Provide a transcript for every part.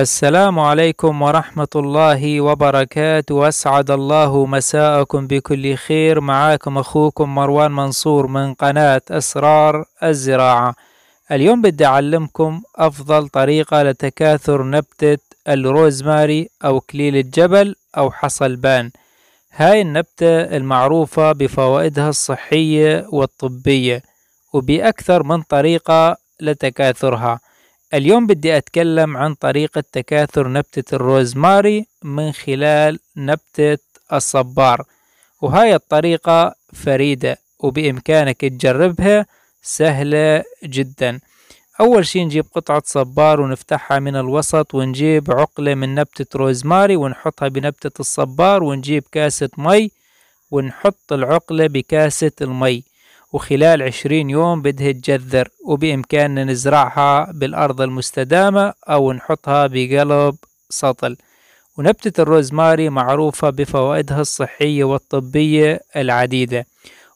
السلام عليكم ورحمة الله وبركاته وأسعد الله مساءكم بكل خير معاكم أخوكم مروان منصور من قناة أسرار الزراعة اليوم بدي أعلمكم أفضل طريقة لتكاثر نبتة الروزماري أو كليل الجبل أو حصلبان هاي النبتة المعروفة بفوائدها الصحية والطبية وبأكثر من طريقة لتكاثرها اليوم بدي أتكلم عن طريقة تكاثر نبتة الروزماري من خلال نبتة الصبار وهاي الطريقة فريدة وبإمكانك تجربها سهلة جدا أول شي نجيب قطعة صبار ونفتحها من الوسط ونجيب عقلة من نبتة روزماري ونحطها بنبتة الصبار ونجيب كاسة مي ونحط العقلة بكاسة المي وخلال عشرين يوم بدها تجذر وبإمكاننا نزرعها بالأرض المستدامة أو نحطها بقلب سطل ونبتة الروزماري معروفة بفوائدها الصحية والطبية العديدة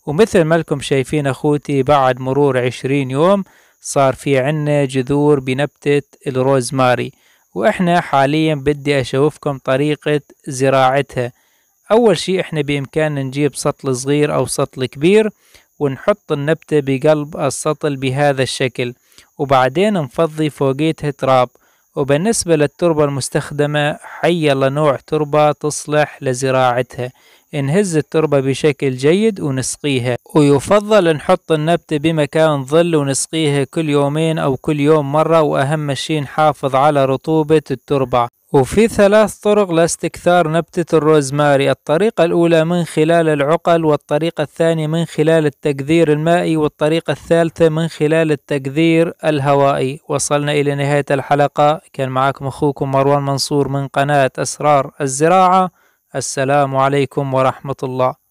ومثل ما لكم شايفين أخوتي بعد مرور عشرين يوم صار في عنا جذور بنبتة الروزماري وإحنا حاليا بدي أشوفكم طريقة زراعتها أول شيء إحنا بإمكاننا نجيب سطل صغير أو سطل كبير ونحط النبتة بقلب السطل بهذا الشكل وبعدين نفضي فوقيتها تراب وبالنسبة للتربة المستخدمة حي الله نوع تربة تصلح لزراعتها نهز التربة بشكل جيد ونسقيها ويفضل نحط النبتة بمكان ظل ونسقيها كل يومين أو كل يوم مرة وأهم شي نحافظ على رطوبة التربة وفي ثلاث طرق لاستكثار نبتة الروزماري الطريقة الأولى من خلال العقل والطريقة الثانية من خلال التقذير المائي والطريقة الثالثة من خلال التقذير الهوائي وصلنا إلى نهاية الحلقة كان معكم أخوكم مروان منصور من قناة أسرار الزراعة السلام عليكم ورحمة الله